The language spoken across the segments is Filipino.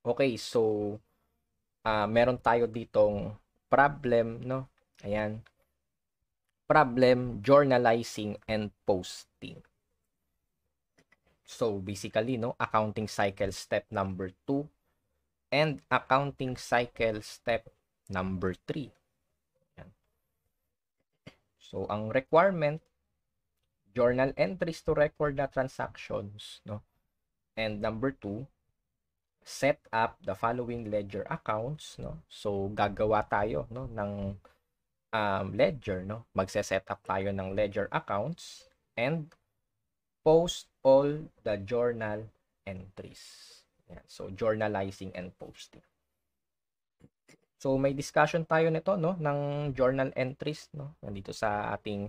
Okay, so uh, meron tayo ditong problem, no? Ayan. Problem journalizing and posting. So basically, no, accounting cycle step number 2 and accounting cycle step number 3. So ang requirement journal entries to record the transactions, no? And number 2, set up the following ledger accounts no so gagawa tayo no ng um, ledger no magse-set up tayo ng ledger accounts and post all the journal entries yan so journalizing and posting so may discussion tayo nito no ng journal entries no nandito sa ating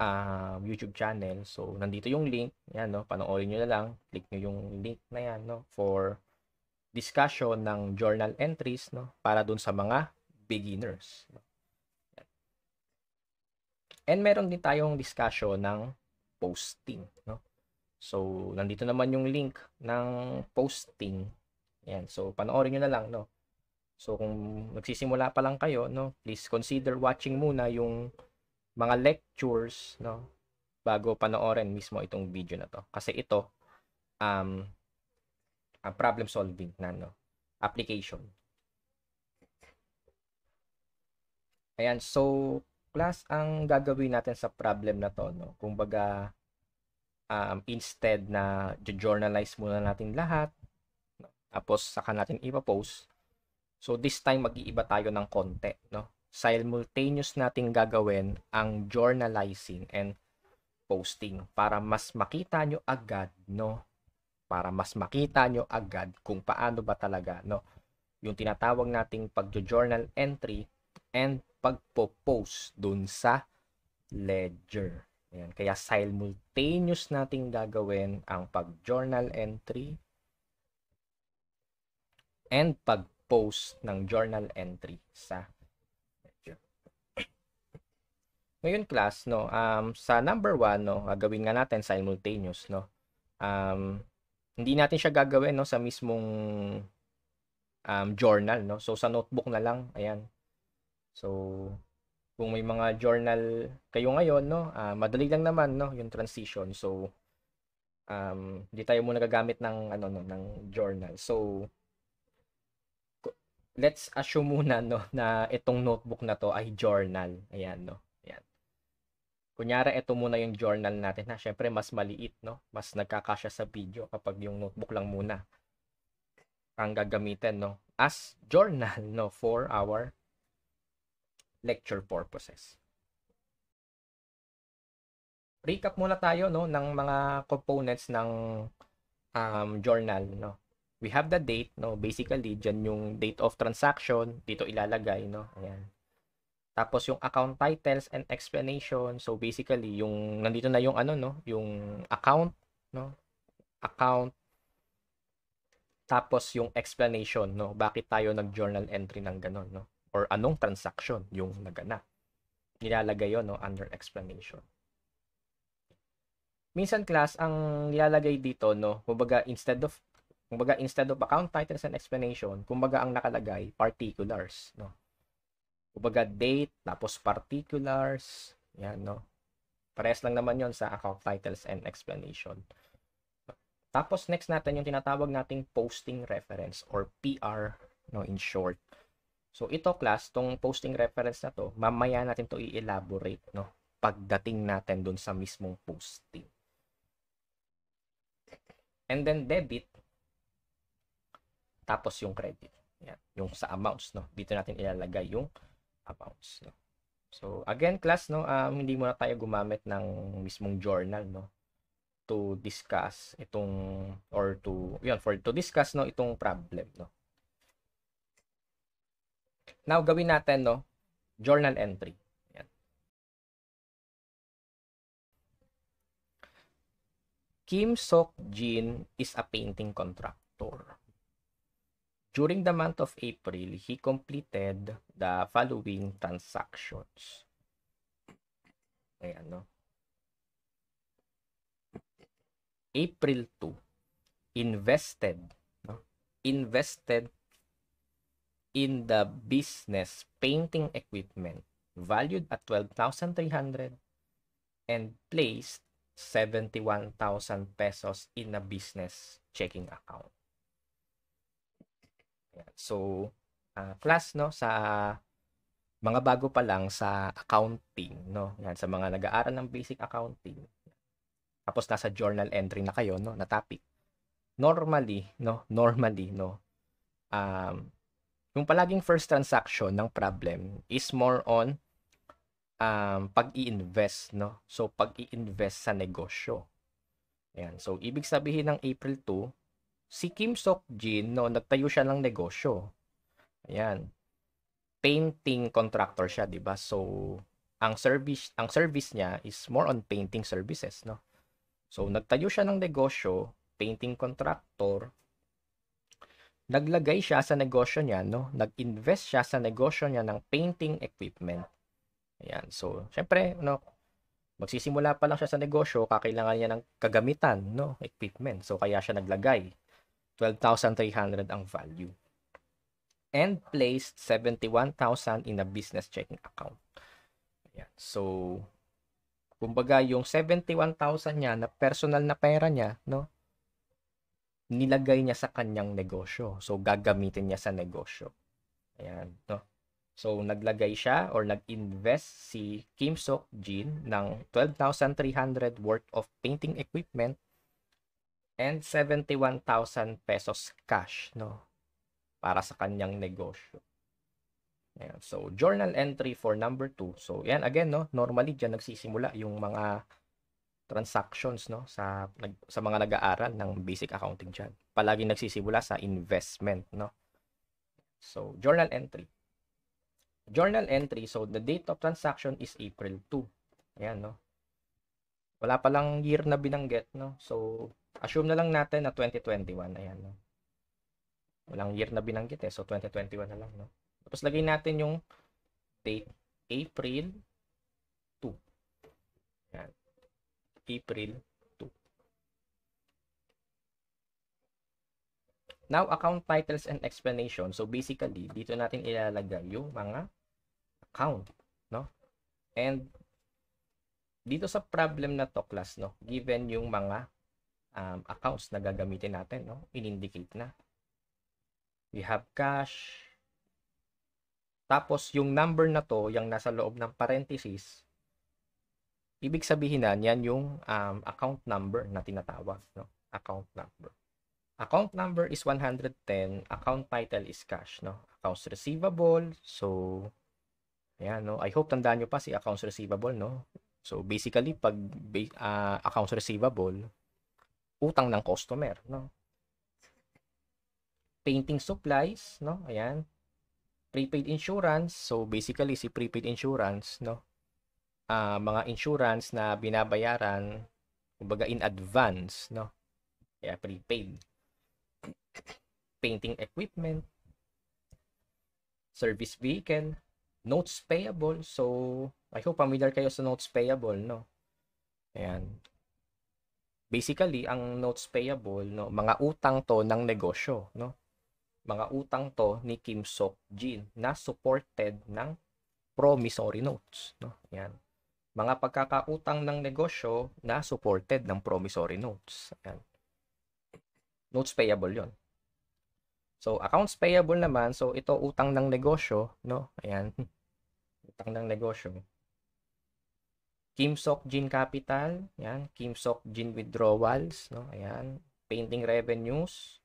uh, YouTube channel so nandito yung link yan no panoorin niyo na lang click niyo yung link na yan no for discussion ng journal entries no para doon sa mga beginners. And meron din tayong discussion ng posting, no? So, nandito naman yung link ng posting. Ayun. So, panoorin niyo na lang, no? So, kung nagsisimula pa lang kayo, no, please consider watching muna yung mga lectures, no, bago panoorin mismo itong video na to. Kasi ito, um, uh, problem solving na no application. Ayan, so class ang gagawin natin sa problem na to no. Kumbaga um, instead na journalize muna natin lahat tapos saka natin ipa-post. So this time mag-iiba tayo ng konti no. Simultaneous natin gagawin ang journalizing and posting para mas makita nyo agad no para mas makita nyo agad kung paano ba talaga no yung tinatawag nating pagjo-journal entry and pagpo-post dun sa ledger. Ayan. Kaya simultaneous nating gagawin ang pag-journal entry and pag-post ng journal entry sa ledger. Ngayon class, no, um, sa number 1, no, gawin nga natin simultaneous. No, um, hindi natin siya gagawin no sa mismong um, journal no. So sa notebook na lang, ayan. So kung may mga journal kayo ngayon no, uh, madali lang naman no yung transition. So um hindi tayo muna gagamit ng ano no ng journal. So let's assume muna no na itong notebook na to ay journal. Ayan no. Kunyari, ito muna yung journal natin na syempre mas maliit, no? Mas nagkakasya sa video kapag yung notebook lang muna ang gagamitin, no? As journal, no? For our lecture purposes. Recap muna tayo, no? Ng mga components ng um, journal, no? We have the date, no? Basically, dyan yung date of transaction, dito ilalagay, no? Ayan tapos yung account titles and explanation. So basically, yung nandito na yung ano no, yung account no, account tapos yung explanation no, bakit tayo nag-journal entry ng ganun no or anong transaction yung naganap. Nilalagay yon no under explanation. Minsan class ang nilalagay dito no, kumbaga instead of kumbaga instead of account titles and explanation, kumbaga ang nakalagay particulars no Kumbaga date, tapos particulars, yan no. Parehas lang naman yon sa account titles and explanation. Tapos next natin yung tinatawag nating posting reference or PR no in short. So ito class, tong posting reference na to, mamaya natin to i-elaborate no pagdating natin doon sa mismong posting. And then debit tapos yung credit. Yan, yung sa amounts no. Dito natin ilalagay yung amounts. No? So, again, class, no, um, hindi muna tayo gumamit ng mismong journal, no, to discuss itong, or to, yun, for to discuss, no, itong problem, no. Now, gawin natin, no, journal entry. Ayan. Kim Sok Jin is a painting contractor. During the month of April, he completed the following transactions. Ayan, no? April 2, invested, no? invested in the business painting equipment valued at 12,300 and placed 71,000 pesos in a business checking account. So, uh, ah, class no sa mga bago pa lang sa accounting, no? Yan, sa mga nag-aaral ng basic accounting. Tapos nasa journal entry na kayo, no, na topic. Normally, no, normally, no. Um, yung palaging first transaction ng problem is more on um, pag i-invest, no? So, pag i-invest sa negosyo. Ayan. So, ibig sabihin ng April 2, si Kim Sok-jin, no, nagtayo siya ng negosyo. Ayan. Painting contractor siya, 'di ba? So ang service ang service niya is more on painting services, no. So nagtayo siya ng negosyo, painting contractor. Naglagay siya sa negosyo niya, no. Nag-invest siya sa negosyo niya ng painting equipment. Ayan. So, syempre, no, magsisimula pa lang siya sa negosyo, kakailangan niya ng kagamitan, no, equipment. So, kaya siya naglagay. 12,300 ang value. And placed 71,000 in a business checking account. Ayan. So, kumbaga yung 71,000 niya na personal na pera niya, no? nilagay niya sa kanyang negosyo. So, gagamitin niya sa negosyo. Ayan, no? So, naglagay siya or nag-invest si Kim Sok Jin ng 12,300 worth of painting equipment and 71,000 pesos cash no para sa kanyang negosyo. Ayan. So, journal entry for number 2. So, yan again, no, normally diyan nagsisimula yung mga transactions no sa nag, sa mga nag-aaral ng basic accounting diyan. Palagi nagsisimula sa investment, no. So, journal entry. Journal entry, so the date of transaction is April 2. Ayan, no. Wala pa lang year na binanggit, no. So, Assume na lang natin na 2021. Ayan, no? Walang year na binanggit eh. So, 2021 na lang, no? Tapos, lagay natin yung date. April 2. Ayan. April 2. Now, account titles and explanation. So, basically, dito natin ilalagay yung mga account, no? And, dito sa problem na to, class, no? Given yung mga um, accounts na gagamitin natin, no? in-indicate na. We have cash. Tapos, yung number na to, yung nasa loob ng parenthesis, ibig sabihin na, yan yung um, account number na tinatawag. No? Account number. Account number is 110. Account title is cash. No? Accounts receivable. So, ayan, no? I hope tandaan nyo pa si accounts receivable. No? So, basically, pag uh, accounts receivable, utang ng customer, no? Painting supplies, no? Ayan. Prepaid insurance. So, basically, si prepaid insurance, no? Uh, mga insurance na binabayaran, kumbaga in advance, no? yeah, prepaid. Painting equipment. Service vehicle. Notes payable. So, I hope familiar kayo sa notes payable, no? Ayan basically ang notes payable no mga utang to ng negosyo no mga utang to ni Kim Sok Jin na supported ng promissory notes no yan mga pagkakautang ng negosyo na supported ng promissory notes yan notes payable yon so accounts payable naman so ito utang ng negosyo no ayan utang ng negosyo Kim Sok Jin Capital, yan, Kim Sok Jin Withdrawals, no? Ayan, painting revenues,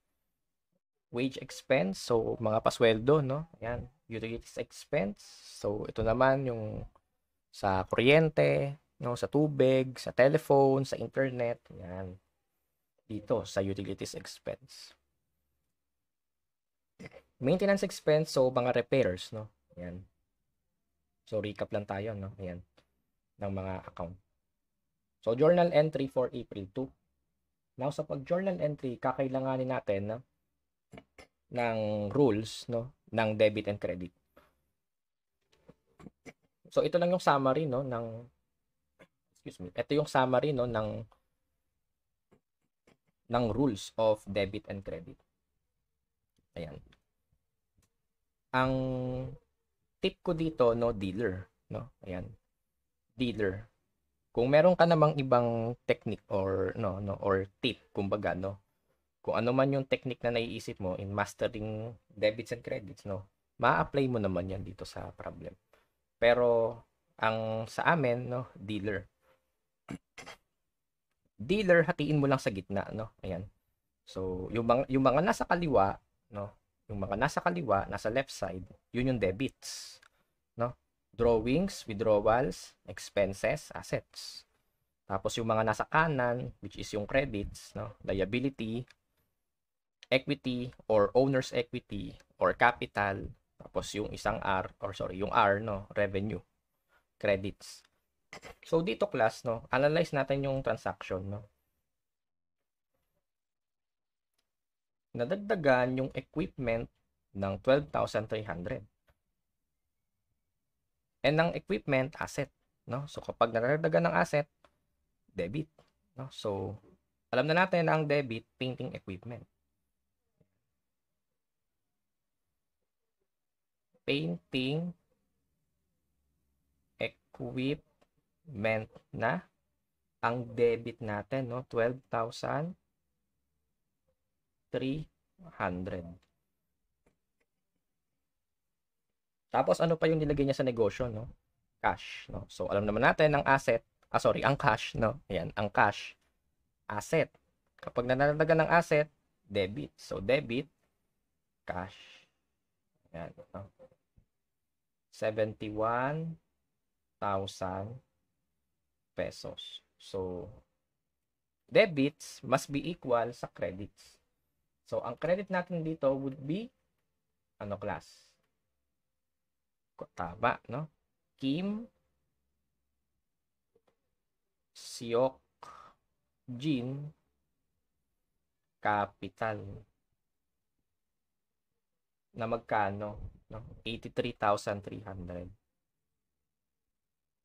wage expense, so mga pasweldo, no? Ayan, utilities expense. So ito naman yung sa kuryente, no, sa tubig, sa telephone, sa internet, yan. Dito sa utilities expense. Maintenance expense, so mga repairs, no? Ayan. So recap lang tayo, no? Ayan ng mga account. So, journal entry for April 2. Now, sa pag-journal entry, kakailanganin natin no, ng rules no, ng debit and credit. So, ito lang yung summary no, ng excuse me. Ito yung summary no ng ng rules of debit and credit. Ayan. Ang tip ko dito no dealer no. Ayan dealer, kung meron ka namang ibang technique or no no or tip kumbaga no kung ano man yung technique na naiisip mo in mastering debits and credits no ma-apply mo naman yan dito sa problem pero ang sa amin no dealer dealer hatiin mo lang sa gitna no ayan so yung mga yung mga nasa kaliwa no yung mga nasa kaliwa nasa left side yun yung debits drawings, withdrawals, expenses, assets. Tapos yung mga nasa kanan, which is yung credits, no? liability, equity or owner's equity or capital, tapos yung isang R or sorry, yung R no, revenue, credits. So dito class no, analyze natin yung transaction no. Nadagdagan yung equipment ng 12,300. And ng equipment, asset. No? So, kapag naradagan ng asset, debit. No? So, alam na natin ang debit, painting equipment. Painting equipment na ang debit natin, no? 12,000 300 Tapos ano pa yung nilagay niya sa negosyo, no? Cash, no? So alam naman natin ang asset, ah sorry, ang cash, no? Ayan, ang cash, asset. Kapag nananalagan ng asset, debit. So debit, cash. Ayan, no? 71,000 pesos. So, debits must be equal sa credits. So, ang credit natin dito would be ano class? Tama, no? Kim Siok Jin Capital na magkano? No? 83,300.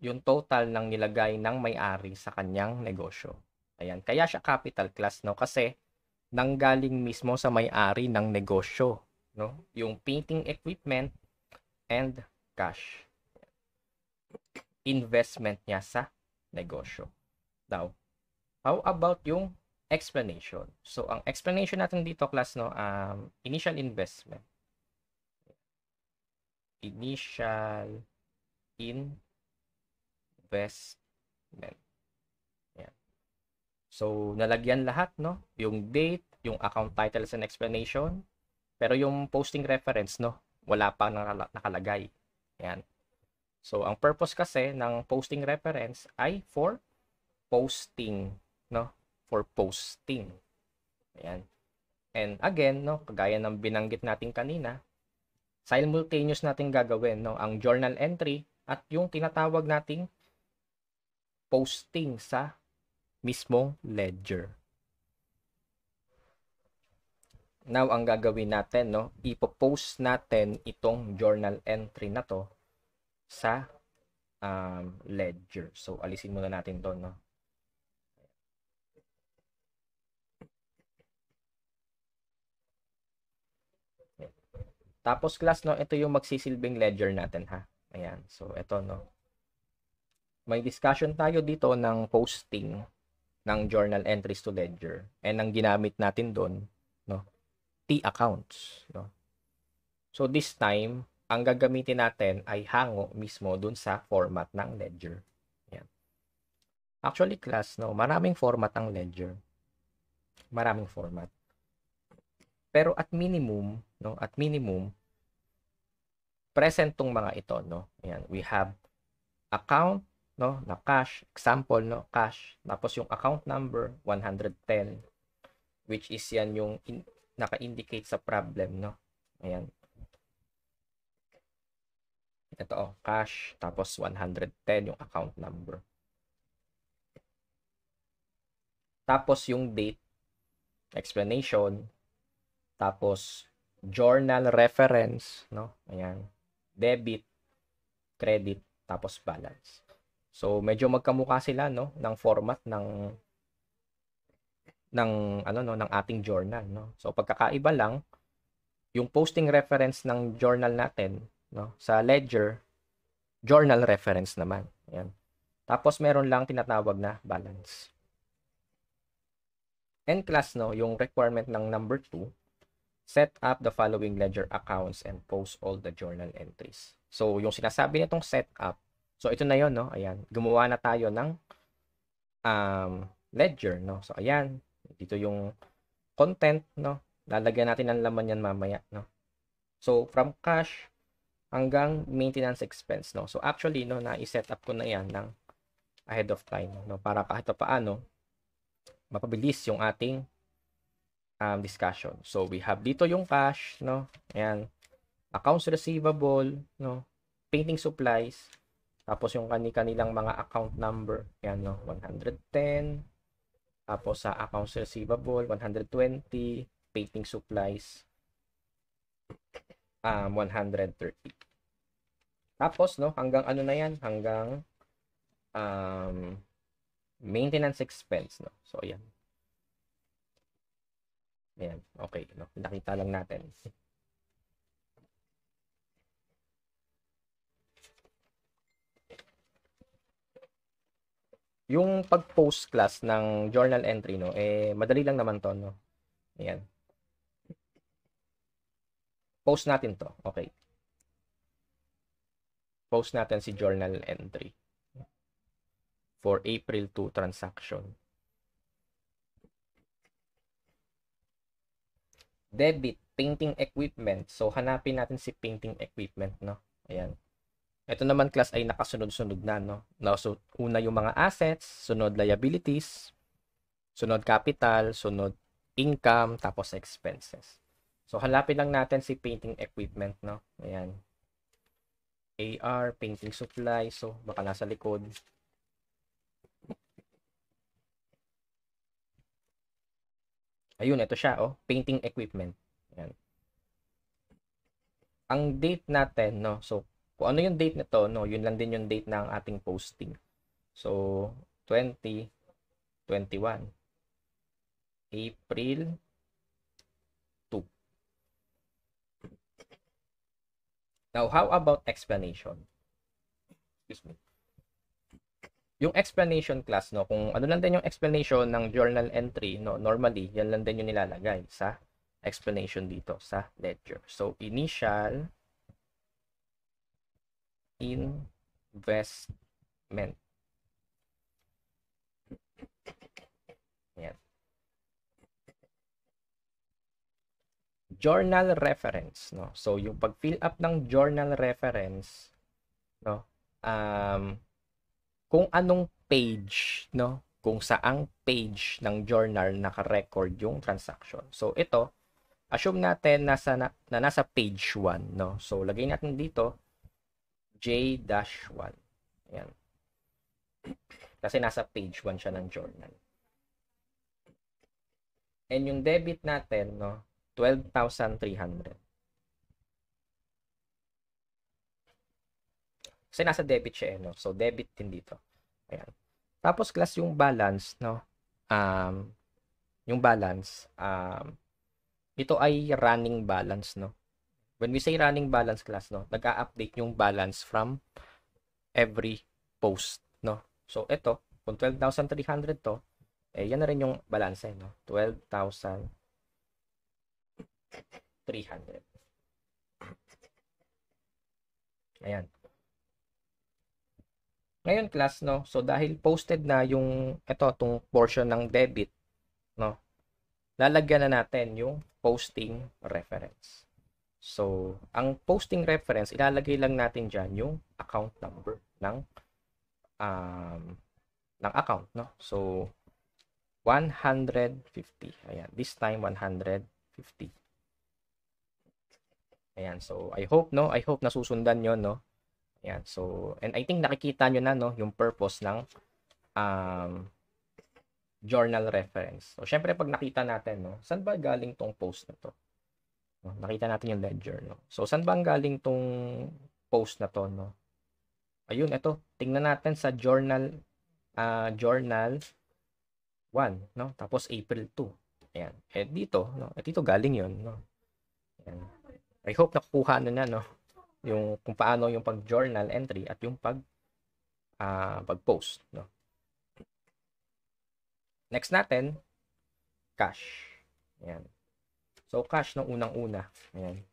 Yung total ng nilagay ng may-ari sa kanyang negosyo. Ayan, kaya siya capital class no kasi nanggaling mismo sa may-ari ng negosyo, no? Yung painting equipment and cash. Investment niya sa negosyo. Now, how about yung explanation? So, ang explanation natin dito, class, no, um, initial investment. Initial investment. Yeah. So, nalagyan lahat, no? Yung date, yung account titles and explanation. Pero yung posting reference, no? Wala pa nakalagay. Yan. So, ang purpose kasi ng posting reference ay for posting, no? For posting. Ayan. And again, no, kagaya ng binanggit natin kanina, simultaneous natin gagawin, no, ang journal entry at yung tinatawag nating posting sa mismong ledger now ang gagawin natin, no, ipopost natin itong journal entry na to sa um, ledger. So, alisin muna natin to, no. Tapos class, no, ito yung magsisilbing ledger natin, ha. Ayan. So, ito, no. May discussion tayo dito ng posting ng journal entries to ledger. And ang ginamit natin doon accounts. No? So this time, ang gagamitin natin ay hango mismo dun sa format ng ledger. Yan. Actually, class, no, maraming format ang ledger. Maraming format. Pero at minimum, no, at minimum, present tong mga ito, no. Yan, we have account, no, na cash, example, no, cash. Tapos yung account number, 110, which is yan yung in, naka-indicate sa problem, no? Ayan. Ito, oh, cash, tapos 110 yung account number. Tapos yung date, explanation, tapos journal reference, no? Ayan. Debit, credit, tapos balance. So, medyo magkamukha sila, no? Ng format ng ng ano no ng ating journal no. So pagkakaiba lang yung posting reference ng journal natin no sa ledger journal reference naman. Ayan. Tapos meron lang tinatawag na balance. And class no, yung requirement ng number 2, set up the following ledger accounts and post all the journal entries. So yung sinasabi nitong set up, so ito na 'yon no. Ayan, gumawa na tayo ng um, ledger no. So ayan, dito yung content, no? Lalagyan natin ng laman yan mamaya, no? So, from cash hanggang maintenance expense, no? So, actually, no, na-set i up ko na yan ng ahead of time, no? Para kahit pa paano, mapabilis yung ating um, discussion. So, we have dito yung cash, no? Ayan. Accounts receivable, no? Painting supplies. Tapos, yung kani-kanilang mga account number. Ayan, no? 110, tapos sa accounts receivable, 120. Painting supplies, um, 130. Tapos, no, hanggang ano na yan? Hanggang um, maintenance expense, no? So, ayan. Ayan, okay, no? Nakita lang natin. Yung pag-post class ng journal entry, no, eh, madali lang naman to, no? Ayan. Post natin to. Okay. Post natin si journal entry for April 2 transaction. Debit, painting equipment. So, hanapin natin si painting equipment, no? Ayan. Ito naman class ay nakasunod-sunod na, no? Now, so, una yung mga assets, sunod liabilities, sunod capital, sunod income, tapos expenses. So, halapin lang natin si painting equipment, no? Ayan. AR, painting supply. So, baka nasa likod. Ayun, ito siya, oh. Painting equipment. Ayan. Ang date natin, no? So, kung ano yung date nito, no, yun lang din yung date ng ating posting. So, 2021. April 2. Now, how about explanation? Excuse me. Yung explanation class, no, kung ano lang din yung explanation ng journal entry, no, normally, yan lang din yung nilalagay sa explanation dito sa ledger. So, initial, investment. Yan. Journal reference, no. So yung pag-fill up ng journal reference, no. Um kung anong page, no, kung saang page ng journal naka-record yung transaction. So ito, assume natin nasa na, na nasa page 1, no. So lagay natin dito J-1. Ayan. Kasi nasa page 1 siya ng journal. And yung debit natin, no, 12,300. Kasi nasa debit siya, eh, no? So, debit din dito. Ayan. Tapos, class, yung balance, no? Um, yung balance, um, ito ay running balance, no? When we say running balance class, no, nag-a-update yung balance from every post, no. So ito, kung 12,300 to, eh yan na rin yung balance, eh, no. 12,300. Ayan. Ngayon class no, so dahil posted na yung ito tong portion ng debit no. Lalagyan na natin yung posting reference. So, ang posting reference, ilalagay lang natin dyan yung account number ng um, ng account, no? So, 150. Ayan, this time 150. Ayan, so I hope, no? I hope nasusundan yon no? Ayan, so, and I think nakikita nyo na, no? Yung purpose ng um, journal reference. So, syempre, pag nakita natin, no? Saan ba galing tong post na to? Nakita natin yung ledger. No? So, saan ba ang galing tong post na to? No? Ayun, ito. Tingnan natin sa journal uh, journal 1. No? Tapos April 2. Ayan. Eh, dito. No? At eh, dito galing yon No? Ayan. I hope nakukuha na na no? yung kung paano yung pag-journal entry at yung pag uh, pag-post. No? Next natin, cash. Ayan. So, cash ng unang-una. Ayan.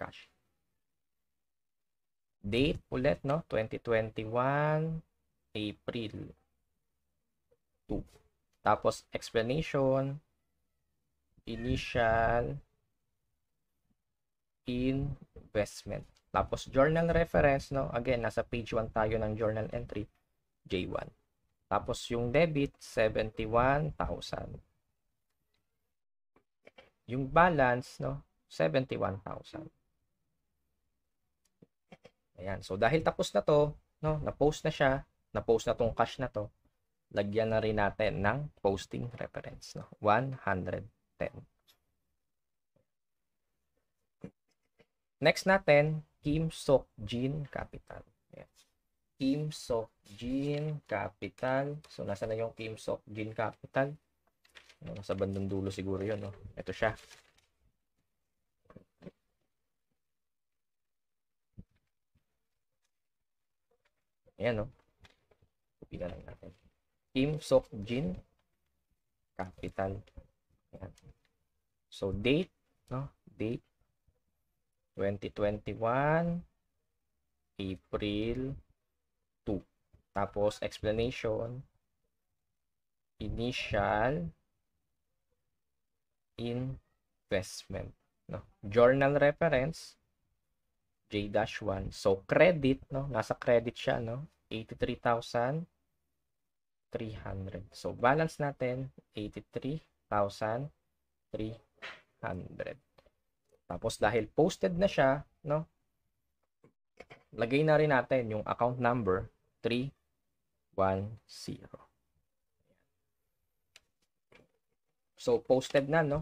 Cash. Date ulit, no? 2021, April 2. Tapos, explanation, initial, investment. Tapos, journal reference, no? Again, nasa page 1 tayo ng journal entry, J1. Tapos yung debit, 71,000. Yung balance, no, 71,000. Ayan. So, dahil tapos na to, no, na-post na siya, na-post na tong cash na to, lagyan na rin natin ng posting reference, no, 110. Next natin, Kim Sok Jin Capital. Kim Sok Jin Capital. So, nasa na yung Kim Sok Jin Capital? Ano, nasa bandang dulo siguro yun. No? Ito siya. Ayan, no? Copy na lang natin. Kim Sok Jin Capital. Ayan. So, date, no? Date. 2021. April tapos, explanation. Initial investment. No? Journal reference. J-1. So, credit. No? Nasa credit siya. No? 83,300. So, balance natin, 83,300. Tapos, dahil posted na siya, no? lagay na rin natin yung account number 3 1, So, posted na, no?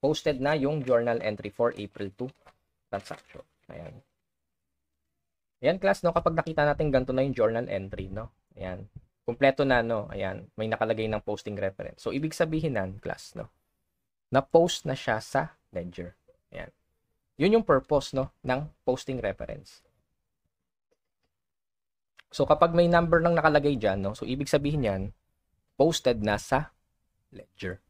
Posted na yung journal entry for April 2 transaction. Ayan. Ayan, class, no? Kapag nakita natin ganito na yung journal entry, no? Ayan. Kompleto na, no? Ayan. May nakalagay ng posting reference. So, ibig sabihin nan, class, no? Na-post na siya sa ledger. Ayan. Yun yung purpose, no? Ng posting reference. So kapag may number nang nakalagay diyan, no? so ibig sabihin yan, posted na sa ledger.